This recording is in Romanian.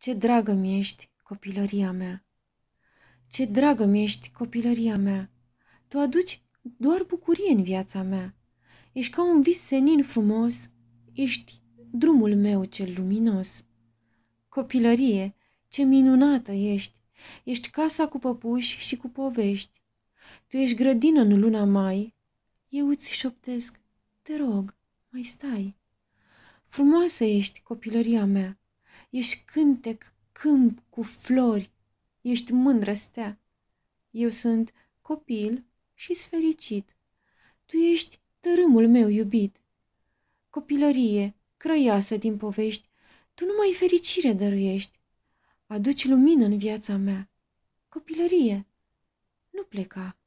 Ce dragă mi-ești, copilăria mea! Ce dragă mi-ești, copilăria mea! Tu aduci doar bucurie în viața mea. Ești ca un vis senin frumos, ești drumul meu cel luminos. Copilărie, ce minunată ești! Ești casa cu păpuși și cu povești. Tu ești grădină în luna mai. Eu îți șoptesc, te rog, mai stai. Frumoasă ești, copilăria mea. Ești cântec, câmp cu flori, ești mândră stea. Eu sunt copil și fericit. Tu ești tărâmul meu iubit. Copilărie, crăiasă din povești, tu numai fericire dăruiești. Aduci lumină în viața mea. Copilărie, nu pleca.